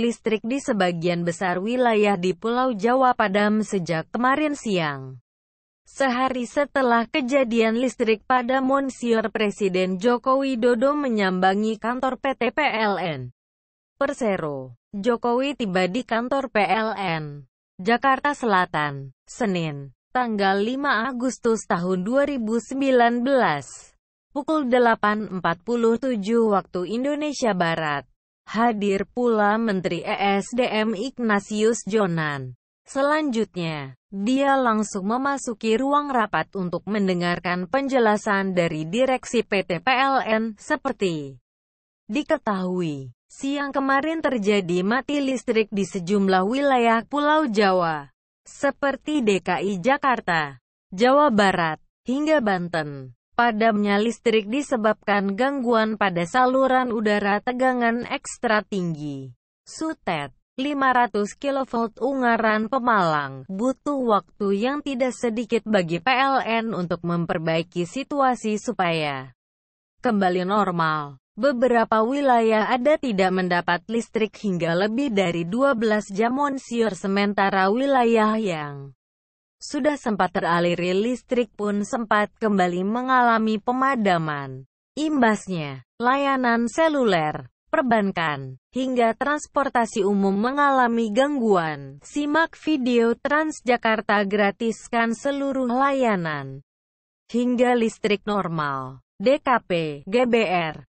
listrik di sebagian besar wilayah di Pulau Jawa padam sejak kemarin siang. Sehari setelah kejadian listrik pada Monsieur Presiden Joko Widodo menyambangi kantor PT PLN. Persero, Jokowi tiba di kantor PLN, Jakarta Selatan, Senin, tanggal 5 Agustus tahun 2019, pukul 8.47 waktu Indonesia Barat. Hadir pula Menteri ESDM Ignatius Jonan. Selanjutnya, dia langsung memasuki ruang rapat untuk mendengarkan penjelasan dari Direksi PT PLN, seperti diketahui. Siang kemarin terjadi mati listrik di sejumlah wilayah Pulau Jawa, seperti DKI Jakarta, Jawa Barat, hingga Banten. Padamnya listrik disebabkan gangguan pada saluran udara tegangan ekstra tinggi. Sutet 500 kV Ungaran Pemalang, butuh waktu yang tidak sedikit bagi PLN untuk memperbaiki situasi supaya kembali normal. Beberapa wilayah ada tidak mendapat listrik hingga lebih dari 12 jam monsiur sementara wilayah yang sudah sempat teraliri listrik pun sempat kembali mengalami pemadaman. Imbasnya, layanan seluler, perbankan, hingga transportasi umum mengalami gangguan. Simak video Transjakarta gratiskan seluruh layanan hingga listrik normal, DKP, GBR,